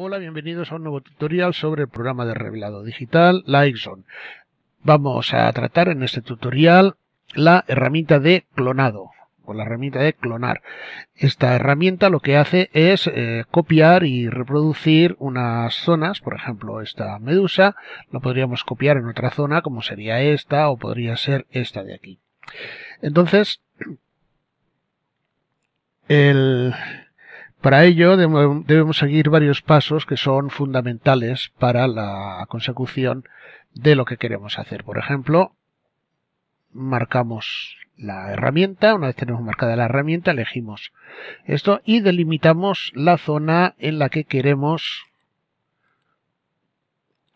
Hola, bienvenidos a un nuevo tutorial sobre el programa de revelado digital LightZone. Vamos a tratar en este tutorial la herramienta de clonado o la herramienta de clonar. Esta herramienta lo que hace es eh, copiar y reproducir unas zonas, por ejemplo esta medusa, la podríamos copiar en otra zona como sería esta o podría ser esta de aquí. Entonces, el, para ello debemos seguir varios pasos que son fundamentales para la consecución de lo que queremos hacer. Por ejemplo, marcamos la herramienta, una vez tenemos marcada la herramienta, elegimos esto y delimitamos la zona en la que queremos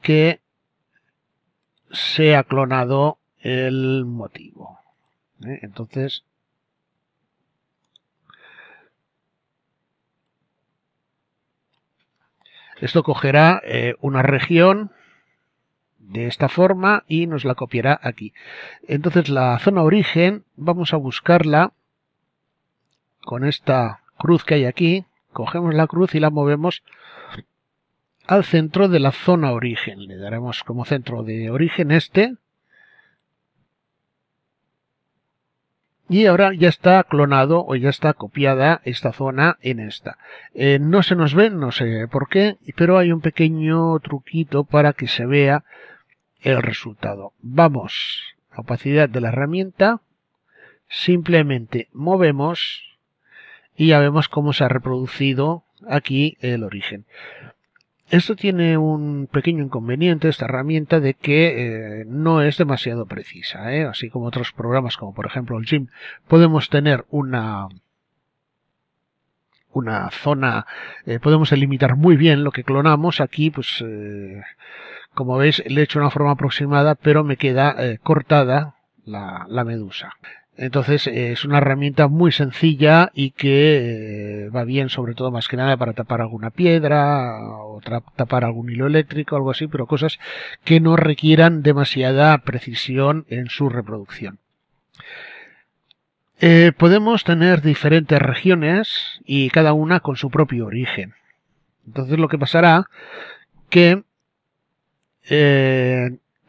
que sea clonado el motivo. ¿eh? Entonces, Esto cogerá eh, una región de esta forma y nos la copiará aquí. Entonces la zona origen vamos a buscarla con esta cruz que hay aquí. Cogemos la cruz y la movemos al centro de la zona origen. Le daremos como centro de origen este y ahora ya está clonado o ya está copiada esta zona en esta. Eh, no se nos ve, no sé por qué, pero hay un pequeño truquito para que se vea el resultado. Vamos, opacidad de la herramienta, simplemente movemos y ya vemos cómo se ha reproducido aquí el origen. Esto tiene un pequeño inconveniente, esta herramienta, de que eh, no es demasiado precisa. ¿eh? Así como otros programas, como por ejemplo el Gym, podemos tener una, una zona, eh, podemos delimitar muy bien lo que clonamos. Aquí, pues, como veis, le he hecho una forma aproximada, pero me queda cortada la medusa. Entonces eh, es una herramienta muy sencilla y que eh, va bien sobre todo más que nada para tapar alguna piedra o tapar algún hilo eléctrico, algo así, pero cosas que no requieran demasiada precisión en su reproducción. Eh, podemos tener diferentes regiones y cada una con su propio origen. Entonces lo que pasará que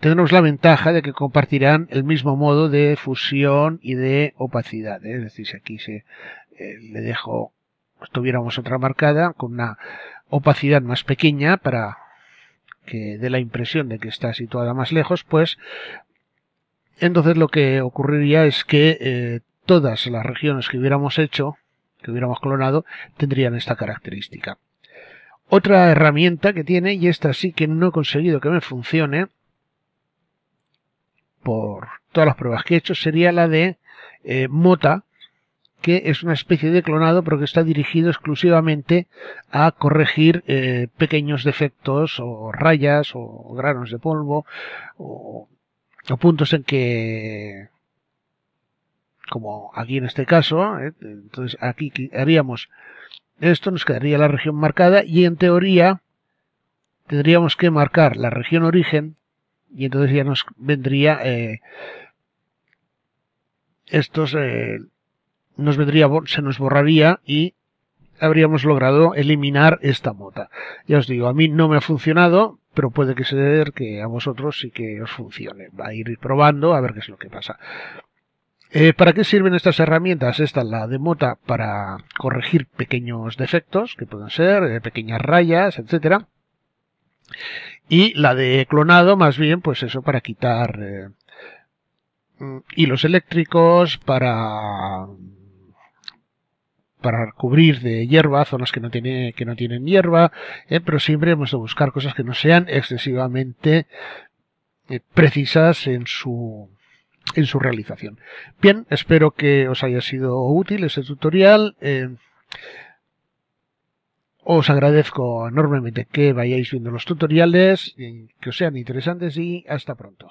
tendremos la ventaja de que compartirán el mismo modo de fusión y de opacidad. ¿eh? Es decir, si aquí se, eh, le dejo, tuviéramos otra marcada con una opacidad más pequeña para que dé la impresión de que está situada más lejos, pues entonces lo que ocurriría es que eh, todas las regiones que hubiéramos hecho, que hubiéramos clonado, tendrían esta característica. Otra herramienta que tiene, y esta sí que no he conseguido que me funcione, por todas las pruebas que he hecho, sería la de eh, Mota, que es una especie de clonado, pero que está dirigido exclusivamente a corregir eh, pequeños defectos o rayas o granos de polvo o, puntos en que como aquí en este caso, eh, entonces aquí haríamos esto, nos quedaría la región marcada y en teoría tendríamos que marcar la región origen y entonces ya nos vendría eh, estos eh, nos vendría se nos borraría y habríamos logrado eliminar esta mota ya os digo a mí no me ha funcionado pero puede que sea que a vosotros sí que os funcione va a ir probando a ver qué es lo que pasa eh, ¿Para qué sirven estas herramientas? Esta, la de mota, para corregir pequeños defectos, que pueden ser pequeñas rayas, etcétera y la de clonado más bien pues eso para quitar eh, mm, hilos eléctricos para para cubrir de hierba zonas que no tiene que no tienen hierba eh, pero siempre hemos de buscar cosas que no sean excesivamente eh, precisas en su en su realización bien espero que os haya sido útil este tutorial os agradezco enormemente que vayáis viendo los tutoriales, que os sean interesantes y hasta pronto.